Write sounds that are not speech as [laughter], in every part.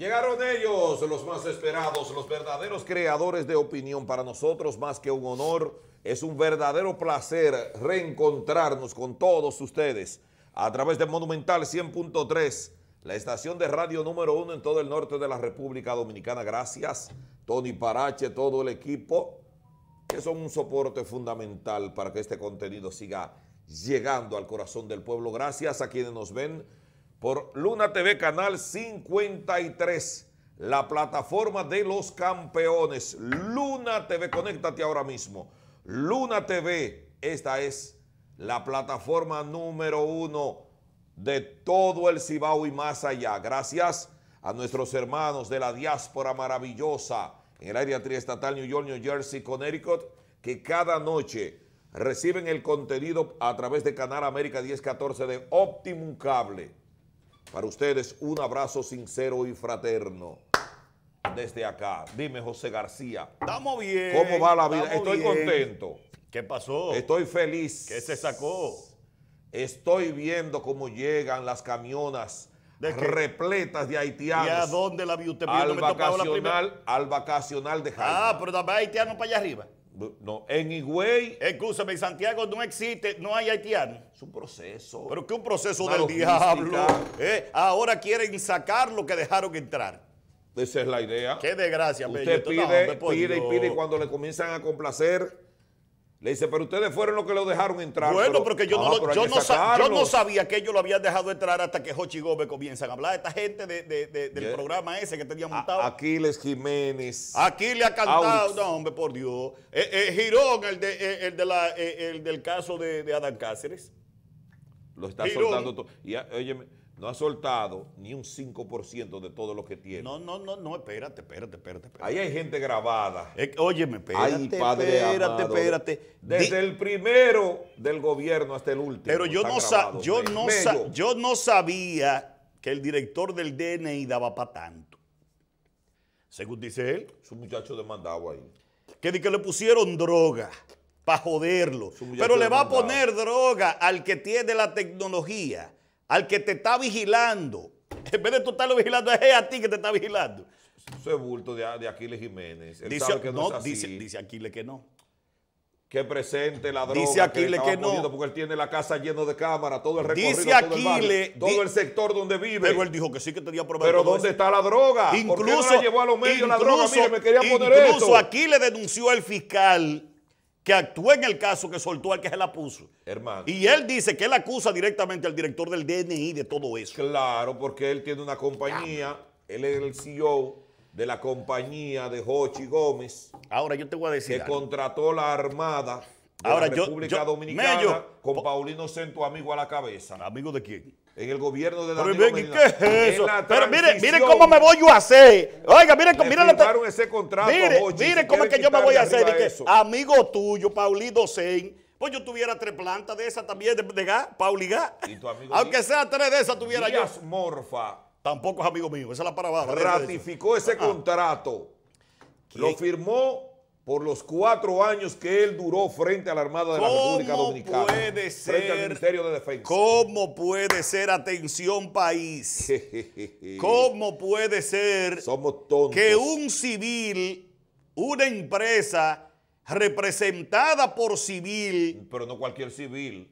Llegaron ellos, los más esperados, los verdaderos creadores de opinión. Para nosotros, más que un honor, es un verdadero placer reencontrarnos con todos ustedes a través de Monumental 100.3, la estación de radio número uno en todo el norte de la República Dominicana. Gracias, Tony Parache, todo el equipo, que son un soporte fundamental para que este contenido siga llegando al corazón del pueblo. Gracias a quienes nos ven por Luna TV Canal 53, la plataforma de los campeones. Luna TV, conéctate ahora mismo. Luna TV, esta es la plataforma número uno de todo el Cibao y más allá. Gracias a nuestros hermanos de la diáspora maravillosa en el área triestatal New York, New Jersey, Connecticut, que cada noche reciben el contenido a través de Canal América 1014 de Optimum Cable para ustedes, un abrazo sincero y fraterno. Desde acá. Dime, José García. Estamos bien. ¿Cómo va la vida? Estoy contento. ¿Qué pasó? Estoy feliz. ¿Qué se sacó? Estoy viendo cómo llegan las camionas repletas de haitianos. ¿Y a dónde la vi usted? Al, vacacional, la al vacacional de Jaime. Ah, pero también haitianos para allá arriba. No, en Higüey. Escúchame, Santiago no existe, no hay haitiano. Es un proceso. Pero qué un proceso del diablo. ¿eh? ahora quieren sacar lo que dejaron entrar. Esa es la idea. Qué desgracia, Usted pide, pide y pide y cuando le comienzan a complacer le dice, pero ustedes fueron los que lo dejaron entrar. Bueno, porque yo, no, sabía que ellos lo habían dejado entrar hasta que Jochi Gómez comienzan a hablar. Esta gente del programa ese que tenía montado. Aquiles Jiménez. Aquiles ha cantado. No, hombre, por Dios. Eh, eh, Girón, el, de, eh, del caso de, Adán Cáceres. Lo está soltando todo. Y, ah, óyeme no ha soltado ni un 5% de todo lo que tiene. No, no, no, no, espérate, espérate, espérate. Ahí hay gente grabada. Eh, óyeme, espérate, padre espérate, espérate. Desde el primero del gobierno hasta el último. Pero yo no, yo, no yo no sabía que el director del DNI daba para tanto. Según dice él. Su muchacho demandado ahí. Que, que le pusieron droga para joderlo. Pero le va a poner droga al que tiene la tecnología al que te está vigilando. [laughs] En vez de tú estarlo vigilando, es a ti que te está vigilando. Eso es bulto de, Aquiles Jiménez. dice, que no, Aquiles que no que presente la droga dice Aquiles que, no. porque él tiene la casa llena de cámaras, todo el recorrido, dice la todo, el todo el sector donde vive. Pero él dijo que sí que tenía problemas. Pero ¿dónde está la droga? Incluso, incluso, incluso Aquiles aquí le denunció al fiscal que actuó en el caso que soltó al que se la puso. Hermano. Y él dice que él acusa directamente al director del DNI de todo eso. Claro, porque él tiene una compañía, él es el CEO de la compañía de Hochi Gómez. Ahora yo te voy a decir. Que contrató la Armada de la República Dominicana con Paulino Cento, amigo a la cabeza. ¿Amigo de quién? en el gobierno de la Pero, Pero mire, mire cómo me voy yo a hacer. Oiga, mire, le mire ese contrato. Mire, mire cómo es que yo me voy a hacer. amigo tuyo, Paulito Sein. Pues yo tuviera tres plantas de esas también, de, de gas, Pauli Aunque sea tres de esas tuviera Díaz yo. Morfa. Tampoco es amigo mío, esa es la parabada. Ratificó ese ah, ah. contrato. Lo firmó por los cuatro años que él duró frente a la Armada de la República Dominicana. Puede ser, frente al Ministerio de Defensa. ¿Cómo puede ser, atención país? [laughs] ¿Cómo puede ser Somos que un civil, una empresa representada por civil... Pero no cualquier civil.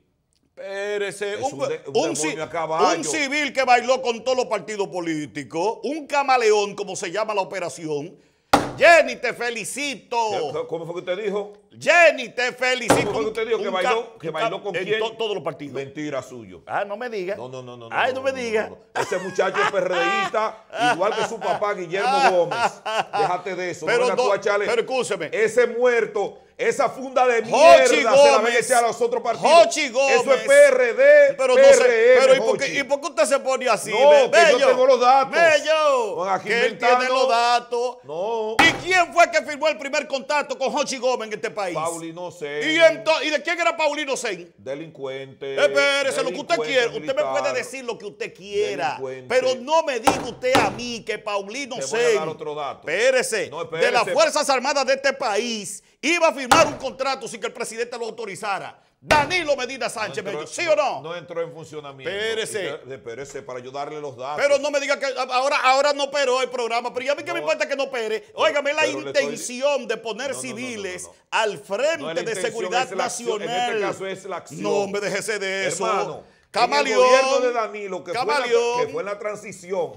un, un, un, civil que bailó con todos los partidos políticos, un camaleón, como se llama la operación, Jenny, te felicito. ¿Cómo fue que usted dijo? Jenny, te felicito. ¿Cómo fue que usted dijo que bailó, que bailó con quién? En todos los partidos. Mentira suyo. Ah, no me diga. No, no, no, no. Ay, no, me digas. diga. Ese muchacho es perreísta, [laughs] igual que su papá Guillermo Gómez. [laughs] Déjate de eso. Pero, no, pero escúcheme. Ese muerto esa funda de mierda Hochi se Gómez, a los otros partidos. Gómez. Eso es PRD, pero no sé, pero ¿y por, qué, ¿y por, qué, usted se pone así? No, yo tengo los datos. Bello. Aquí que él tiene los datos. No. ¿Y quién fue que firmó el primer contacto con Jochi Gómez en este país? Paulino Sen. ¿Y, ¿Y, de quién era Paulino Sen? Delincuente. Eh, espérese, lo que usted quiera. usted me puede decir lo que usted quiera. Pero no me diga usted a mí que Paulino Sen. Te voy a dar otro dato. espérese. De las Fuerzas Armadas de este país iba a firmar un contrato sin que el presidente lo autorizara. Danilo Medina Sánchez, ¿sí o no? No entró en funcionamiento. Espérese. Espérese para ayudarle los datos. Pero no me diga que ahora, ahora no operó el programa. Pero ya mí que me importa que no pere. Óigame, la intención de poner civiles al frente de seguridad nacional. en este caso es la acción. No me déjese de eso. Camaleón. de Danilo, que, fue la, que la transición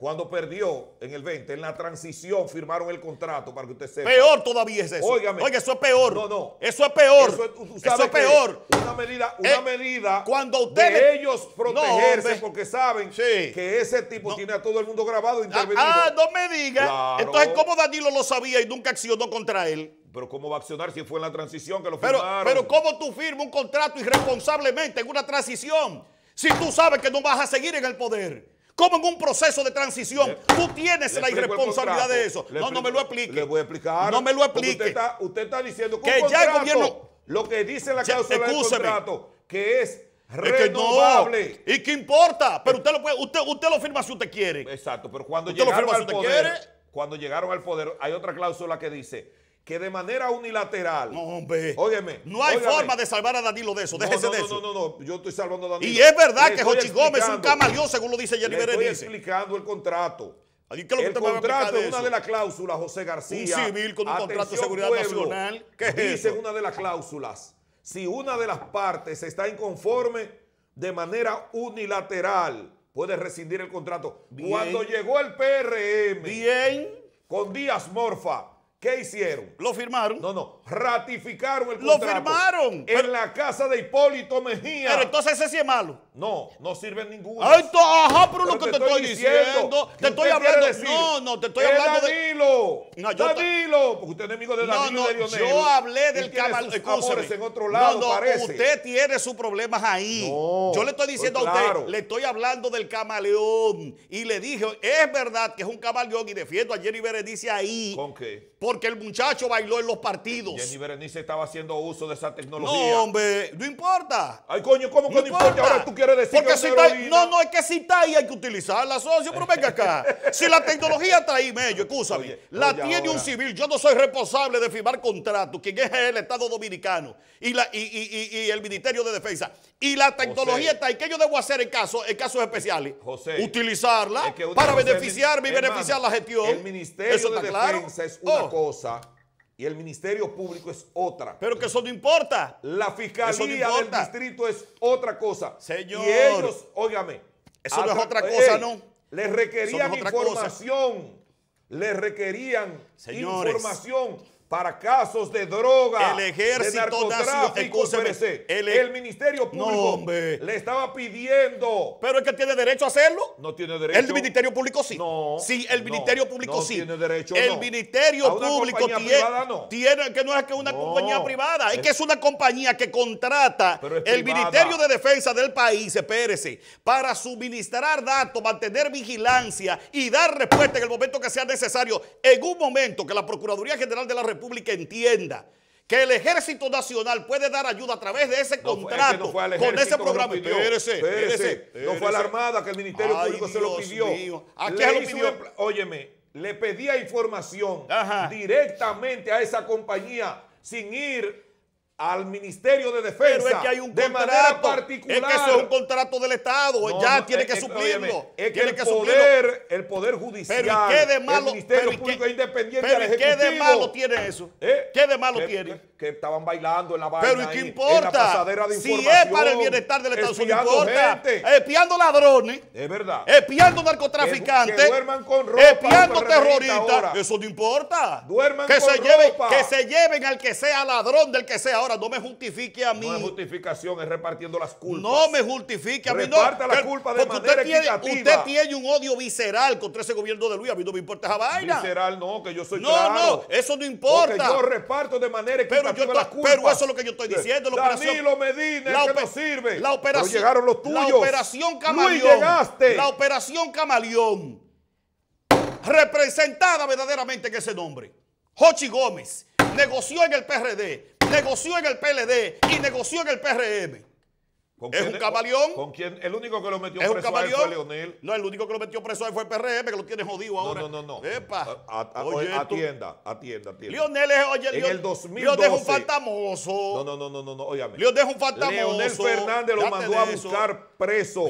cuando perdió en el 20, en la transición firmaron el contrato para que usted sepa. Peor todavía es eso. Óigame. Oiga, eso es peor. No, no. Eso es peor. Eso es, peor. Una medida, una eh, medida cuando usted de ellos protegerse porque saben que ese tipo tiene a todo el mundo grabado ah, intervenido. Ah, ah no me diga. Entonces, ¿cómo Danilo lo sabía y nunca accionó contra él? Pero ¿cómo va a accionar si fue en la transición que lo firmaron? pero ¿cómo tú firmas un contrato irresponsablemente en una transición si tú sabes que no vas a seguir en el poder? como en un proceso de transición tú tienes la irresponsabilidad de eso. no, no me lo explique. Le voy a explicar. No me lo explique. Usted está, diciendo que, ya el gobierno... Lo que dice la cláusula del contrato, que es renovable. y que importa, pero usted lo, puede, usted, usted lo firma si usted quiere. Exacto, pero cuando llegaron cuando llegaron al poder, hay otra cláusula que dice que de manera unilateral. No, hombre. No hay forma de salvar a Danilo de eso. Déjese no, no, de eso. No, no, no, Yo estoy salvando a Danilo. Y es verdad que Jochi Gómez es un camaleón, según lo dice Jenny Berenice. Estoy explicando el contrato. qué el contrato es una de las cláusulas, José García. Un civil con un contrato de seguridad nacional. ¿Qué dice una de las cláusulas. Si una de las partes está inconforme de manera unilateral, puede rescindir el contrato. Cuando llegó el PRM Bien. con Díaz Morfa, ¿Qué hicieron? Lo firmaron. No, no. Ratificaron el contrato. Lo firmaron. En la casa de Hipólito Mejía. Pero entonces ese sí es malo. No, no sirve ninguno. ajá, pero, lo que te, estoy diciendo. te estoy hablando. Decir, no, no, te estoy hablando Danilo, de. No, yo Porque usted es enemigo de Danilo no, no, Yo hablé del camaleón. en otro lado, no, no, Usted tiene sus problemas ahí. No, yo le estoy diciendo a usted, le estoy hablando del camaleón. Y le dije, es verdad que es un camaleón. Y defiendo a Jenny Berenice ahí. ¿Con qué? porque el muchacho bailó en los partidos. Jenny Berenice estaba haciendo uso de esa tecnología. No, hombre, no importa. Ay, coño, ¿cómo que no, importa? Ahora tú quieres decir si está, No, no, es que si está ahí hay que utilizarla, socio, pero venga acá. [laughs] si la tecnología está ahí, mello, escúchame, la tiene un civil. Yo no soy responsable de firmar contratos, quien es el Estado Dominicano y, el Ministerio de Defensa. Y la tecnología está ahí. ¿Qué yo debo hacer en, caso, en casos especiales? Eh, utilizarla para beneficiarme y beneficiar la gestión. El Ministerio de Defensa es una cosa oh y el Ministerio Público es otra. Pero que eso no importa. La Fiscalía del Distrito es otra cosa. Señor. Y ellos, óigame. Eso no es otra cosa, ¿no? Les requerían información. Les requerían información para casos de droga, el ejército de e el, Ministerio Público le estaba pidiendo. Pero es que tiene derecho a hacerlo. No tiene derecho. El Ministerio Público sí. No. Sí, el Ministerio Público no sí. Tiene derecho, el Ministerio Público tiene, tiene, que no es que una compañía privada, es, que es una compañía que contrata el Ministerio de Defensa del país, espérese, para suministrar datos, mantener vigilancia y dar respuesta en el momento que sea necesario, en un momento que la Procuraduría General de la República pública entienda que el Ejército Nacional puede dar ayuda a través de ese contrato, con ese programa. No, no fue a la Armada que el Ministerio Público se lo pidió. Mío. ¿A lo pidió? óyeme, le pedía información directamente a esa compañía sin ir al Ministerio de Defensa pero es que hay un de contrato, particular. Es que eso es un contrato del Estado, ya tiene eh, que eh, suplirlo. tiene el, que poder, suplirlo. el Poder Judicial, pero ¿qué de malo, el Ministerio Público Independiente pero ¿qué de malo tiene eso? ¿Qué de malo tiene? Que, estaban bailando en la vaina Pero ¿y qué importa? De si es para el bienestar del Estado, no importa. Espiando ladrones. Es verdad. Espiando narcotraficantes. duerman con ropa. Espiando terroristas. Eso no importa. Duerman que con se Lleven, que se lleven al que sea ladrón del que sea ahora no me justifique a mí. La es justificación, es repartiendo las culpas. No me justifique a mí, Reparta la culpa de manera usted equitativa. usted tiene un odio visceral contra ese gobierno de Luis. A mí no me importa esa vaina. Visceral no, que yo soy No, claro, no, eso no importa. Porque yo reparto de manera equitativa pero las culpas. Pero eso es lo que yo estoy diciendo. La Danilo Medina, la que no sirve. La llegaron los tuyos. La operación Camaleón. Luis, llegaste. La operación Camaleón. Representada verdaderamente en ese nombre. Jochi Gómez negoció en el PRD, negoció en el PLD y negoció en el PRM. Es un camaleón. ¿Con quién? El único que lo metió preso a fue Leonel. No, el único que lo metió preso fue el PRM, que lo tiene jodido ahora. No, no, no. Epa. atienda, atienda, atienda. Lionel es, oye, en el Leonel es un fantamoso. No, no, no, no, no, óyame. Leonel Fernández lo mandó a buscar preso.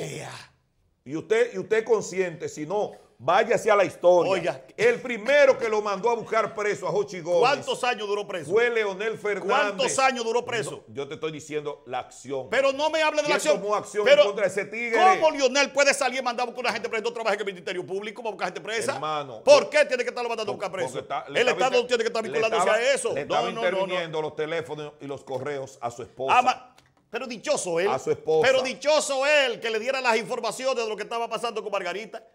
Y usted, y usted consciente, si no, Váyase a la historia. Oiga. El primero que lo mandó a buscar preso a Jochi Gómez. ¿Cuántos años duró preso? Fue Leonel Fernández. ¿Cuántos años duró preso? yo te estoy diciendo la acción. Pero no me hable de la acción. Tomó acción contra ese tigre. ¿Cómo Leonel puede salir y mandar a buscar a una gente presa? No trabaja en el Ministerio Público para buscar gente presa. Hermano. ¿Por qué tiene que estarlo mandando a buscar preso? el Estado no tiene que estar vinculándose a eso. Le estaba no, interviniendo los teléfonos y los correos a su esposa. pero dichoso él. A su esposa. Pero dichoso él que le diera las informaciones de lo que estaba pasando con Margarita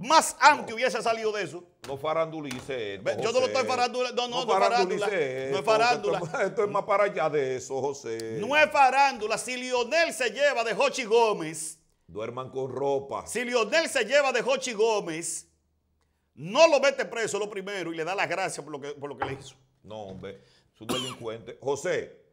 más antes hubiese salido de eso. No farandulice él. Yo no lo estoy farandulando. No, no, no, farándula. no es farándula. Esto, es más para allá de eso, José. No es farándula. Si Lionel se lleva de Jochi Gómez. Duerman con ropa. Si Lionel se lleva de Jochi Gómez, no lo mete preso lo primero y le da las gracias por lo que, por lo que le hizo. No, hombre. Es un delincuente. José,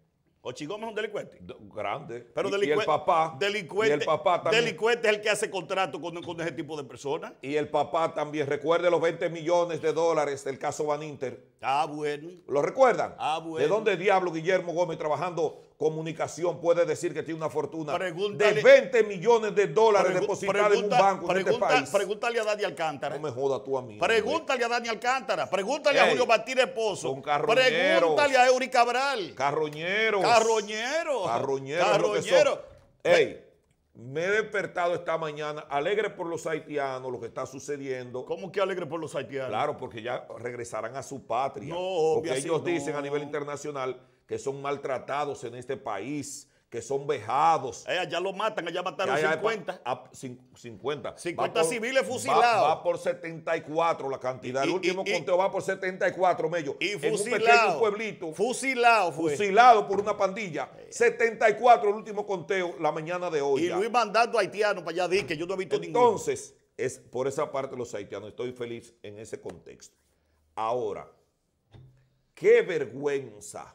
Ochi es un delincuente. grande. Pero delincuente y el papá. Delincuente. el papá también. Delincuente es el que hace contrato con, con ese tipo de personas. Y el papá también. Recuerde los 20 millones de dólares del caso Van Inter Ah, bueno. ¿Lo recuerdan? Ah, ¿De dónde diablo Guillermo Gómez trabajando comunicación puede decir que tiene una fortuna de 20 millones de dólares depositada en un banco en este país? Pregúntale a Dani Alcántara. No me jodas tú a mí. Pregúntale a Dani Alcántara. Pregúntale a Julio Martínez Pozo. Pregúntale a Eury Cabral. Carroñero. Carroñero. Carroñero. Carroñero. Ey, me he despertado esta mañana alegre por los haitianos, lo que está sucediendo. ¿Cómo que alegre por los haitianos? Claro, porque ya regresarán a su patria. No, porque ellos dicen a nivel internacional que son maltratados en este país que son vejados. ya allá lo matan, allá mataron 50. A, 50. 50 civiles fusilados. Va, por 74 la cantidad. el último conteo va por 74, medio, Y fusilado. un pueblito. Fusilado Fusilado por una pandilla. 74 el último conteo la mañana de hoy. Y Luis mandando haitianos para allá, que yo no he visto Entonces, es por esa parte los haitianos. Estoy feliz en ese contexto. Ahora, qué vergüenza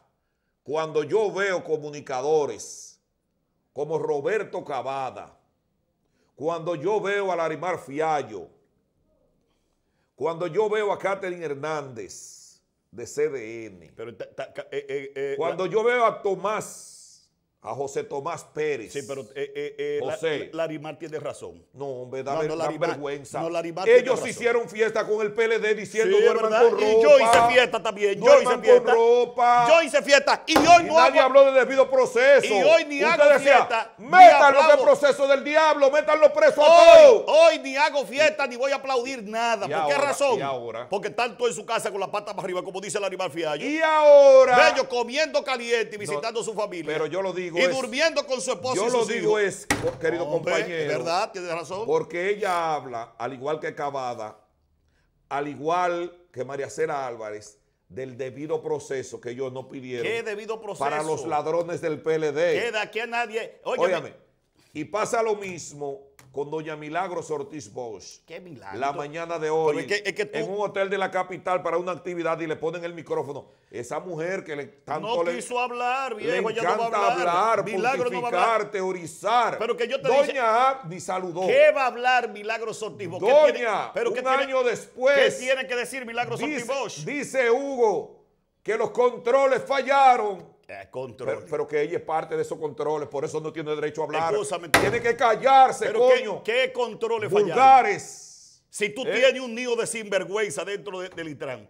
cuando yo veo comunicadores como Roberto Cavada, cuando yo veo a Larimar Fiallo, cuando yo veo a Catherine Hernández de CDN, Pero eh, eh, eh, cuando yo veo a Tomás a José Tomás Pérez. Sí, pero eh, eh, eh, José. Larimar tiene razón. No, hombre, da, vergüenza. Ellos hicieron fiesta con el PLD diciendo ropa. Y yo hice fiesta también. Yo hice fiesta. Con Yo hice fiesta. Y hoy no Nadie habló de debido proceso. Y hoy ni hago fiesta. Métanlo del proceso del diablo. Métanlo preso hoy, a todos. Hoy ni hago fiesta ni voy a aplaudir nada. ¿Por qué razón? Y ahora. Porque tanto en su casa con la pata para arriba, como dice animal Fiallo. Y ahora. Bello comiendo caliente y visitando a su familia. Pero yo lo digo y durmiendo con su esposo Yo lo digo es, querido compañero. verdad, tiene razón. Porque ella habla, al igual que Cavada, al igual que María Cera Álvarez, del debido proceso que ellos no pidieron. ¿Qué debido proceso? Para los ladrones del PLD. Queda aquí a nadie. Óyeme. y pasa lo mismo con doña Milagros Ortiz Bosch. Qué milagro. La mañana de hoy, en un hotel de la capital para una actividad y le ponen el micrófono. Esa mujer que le tanto no quiso le, hablar, viejo, no va a hablar, hablar milagro no va a hablar. teorizar. Pero que yo te doña ni saludó. ¿Qué va a hablar Milagros Ortiz Bosch? Doña, pero un año después. ¿Qué tiene que decir Milagros Sortis Ortiz Bosch? Dice Hugo que los controles fallaron Control. Eh, pero, que ella es parte de esos controles, por eso no tiene derecho a hablar. tiene que callarse, pero coño. ¿Qué, controles fallaron? Si tú ¿Eh? tienes un nido de sinvergüenza dentro del Intran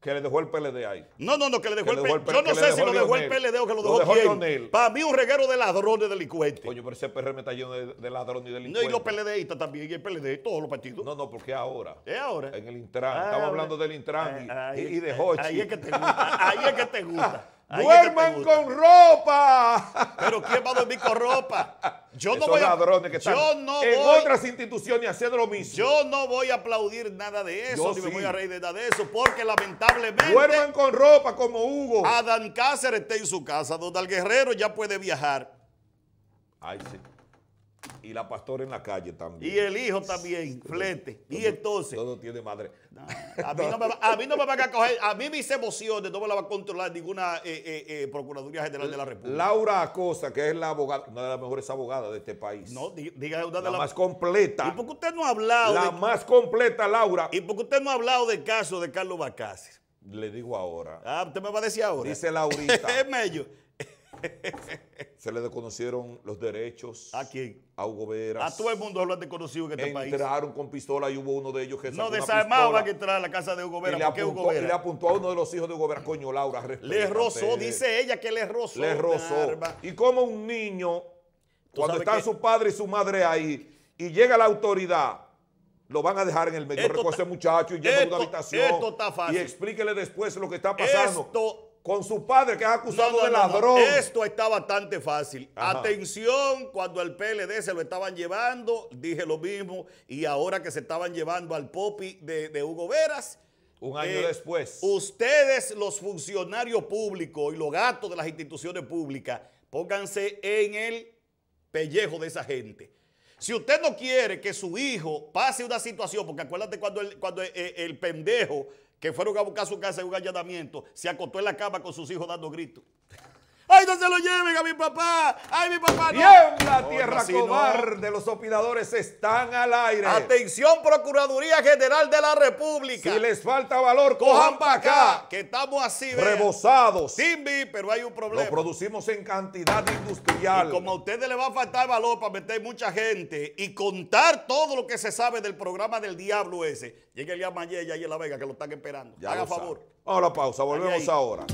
Que le dejó el PLD ahí. No, no, no, que le dejó, el, PLD. Yo no sé si lo dejó el PLD o que lo dejó, lo dejó Para mí un reguero de ladrones delincuentes. Coño, pero ese me está lleno de, ladrones y delincuentes. No, y los PLDistas también, y el PLD, todos los partidos. No, no, porque ahora. ¿Es ahora? En el Intran. Ah, Estamos hablando del Intran y, ah, de Hochi. Ahí es que te gusta, ahí es que te gusta. [laughs] Duerman con ropa. Pero ¿quién va a dormir con ropa? Yo no voy a, que están no en otras instituciones haciendo lo mismo. Yo no voy a aplaudir nada de eso, ni me voy a reír de nada de eso, porque lamentablemente. Duerman con ropa como Hugo. Adán Cáceres está en su casa, el Guerrero ya puede viajar. Ay, sí. Y la pastora en la calle también. Y el hijo también, flete. y entonces. Todo tiene madre. a, mí no me, van a coger, a mí mis emociones no me las va a controlar ninguna eh, eh, eh, Procuraduría General de la República. Laura Acosta, que es la abogada, una de las mejores abogadas de este país. No, diga una de las. La más completa. ¿Y por usted no ha hablado? La más completa, Laura. ¿Y porque usted no ha hablado del caso de Carlos vacas Le digo ahora. Ah, usted me va a decir ahora. Dice Laurita. [laughs] es medio. Se le desconocieron los derechos. ¿A quién? A Hugo Veras. A todo el mundo lo han desconocido en este país. Entraron con pistola y hubo uno de ellos que No, desarmado va a entrar a la casa de Hugo Veras. Y, le apuntó, y le apuntó a uno de los hijos de Hugo Veras. Coño, Laura, Le rozó, dice ella que le rozó. Le rozó. Y como un niño, cuando están su padre y su madre ahí, y llega la autoridad, lo van a dejar en el medio. Recoge ese muchacho y llega a una habitación. Y explíquele después lo que está pasando. Esto con su padre que es acusado de ladrón. Esto está bastante fácil. Atención, cuando al PLD se lo estaban llevando, dije lo mismo, y ahora que se estaban llevando al Popi de, Hugo Veras. Un año eh, después. Ustedes, los funcionarios públicos y los gatos de las instituciones públicas, pónganse en el pellejo de esa gente. Si usted no quiere que su hijo pase una situación, porque acuérdate cuando el, cuando el pendejo que fueron a buscar su casa en un allanamiento, se acostó en la cama con sus hijos dando gritos. ¡Ay, no se lo lleven a mi papá! ¡Ay, mi papá no! la tierra cobar cobarde, los opinadores están al aire. Atención, Procuraduría General de la República. Si les falta valor, cojan, para acá, Que estamos así, ¿verdad? Rebosados. Simbi, pero hay un problema. Lo producimos en cantidad industrial. Y como a ustedes les va a faltar valor para meter mucha gente y contar todo lo que se sabe del programa del diablo ese, llegue el día mañana y en La Vega que lo están esperando. Haga favor. Ahora la pausa, volvemos ahora.